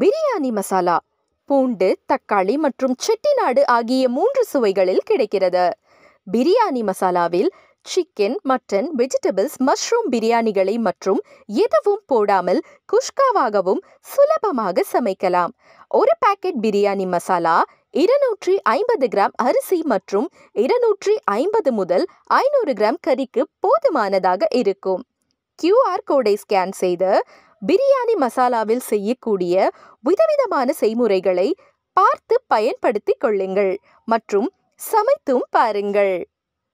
பிரியாணி மசாலா பூண்டு தக்காளி மற்றும் செட்டிநாடு ஆகிய மூன்று சுவைகளில் கிடைக்கிறது பிரியாணி மசாலாவில் சிக்கன் மட்டன் வெஜிடபிள்ஸ் மஷ்ரூம் பிரியாணிகளை மற்றும் எதுவும் போடாமல் குஷ்காவாகவும் சுலபமாக சமைக்கலாம் ஒரு பேக்கெட் பிரியாணி மசாலா இருநூற்றி ஐம்பது கிராம் அரிசி மற்றும் இருநூற்றி ஐம்பது முதல் ஐநூறு கிராம் கறிக்கு போதுமானதாக இருக்கும் கியூஆர் கோடை ஸ்கேன் செய்து பிரியாணி மசாலாவில் செய்யக்கூடிய விதவிதமான செய்முறைகளை பார்த்து பயன்படுத்தி கொள்ளுங்கள் மற்றும் சமைத்தும் பாருங்கள்